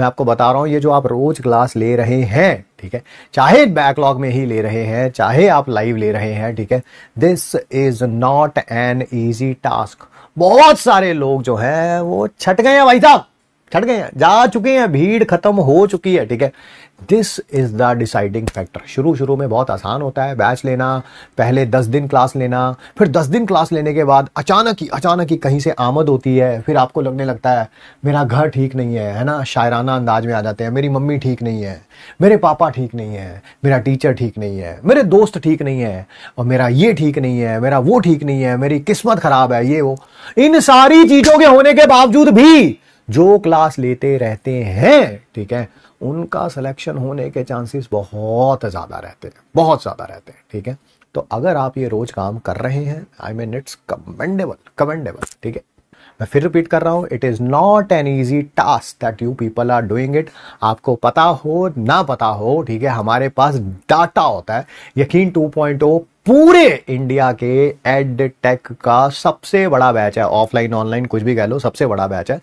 मैं आपको बता रहा हूं ये जो आप रोज क्लास ले रहे हैं ठीक है चाहे बैकलॉग में ही ले रहे हैं चाहे आप लाइव ले रहे हैं ठीक है this is not an easy task बहुत सारे लोग जो है वो छट गए हैं भाई साहब छट गए हैं जा चुके हैं भीड़ खत्म हो चुकी है ठीक है this is the deciding factor शुरू शुरू में बहुत आसान होता है बैच लेना पहले दस दिन क्लास लेना फिर दस दिन क्लास लेने के बाद अचानक ही अचानक ही कहीं से आमद होती है फिर आपको लगने लगता है मेरा घर ठीक नहीं है है ना शायराना अंदाज में आ जाते हैं मेरी मम्मी ठीक नहीं है मेरे पापा ठीक नहीं है मेरा टीचर ठीक नहीं है मेरे दोस्त ठीक नहीं है और मेरा ये ठीक नहीं है मेरा वो ठीक नहीं है मेरी किस्मत ख़राब है ये वो इन सारी चीज़ों के होने के बावजूद भी जो क्लास लेते रहते हैं ठीक है उनका सिलेक्शन होने के चांसेस बहुत ज़्यादा रहते हैं बहुत ज़्यादा रहते हैं ठीक है तो अगर आप ये रोज काम कर रहे हैं I mean it's commendable commendable ठीक है मैं फिर रिपीट कर रहा हूँ it is not an easy task that you people are doing it आपको पता हो ना पता हो ठीक है हमारे पास डाटा होता है यकीन 2.0 पूरे इंडिया के एड टेक का सबसे बड़ा बैच है ऑफलाइन ऑनलाइन कुछ भी कह लो सबसे बड़ा बैच है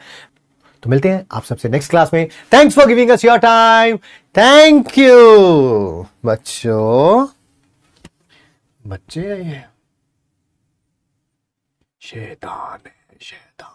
तो मिलते हैं आप सबसे नेक्स्ट क्लास में thanks for giving us your time thank you बच्चों बच्चे शैतान शैतान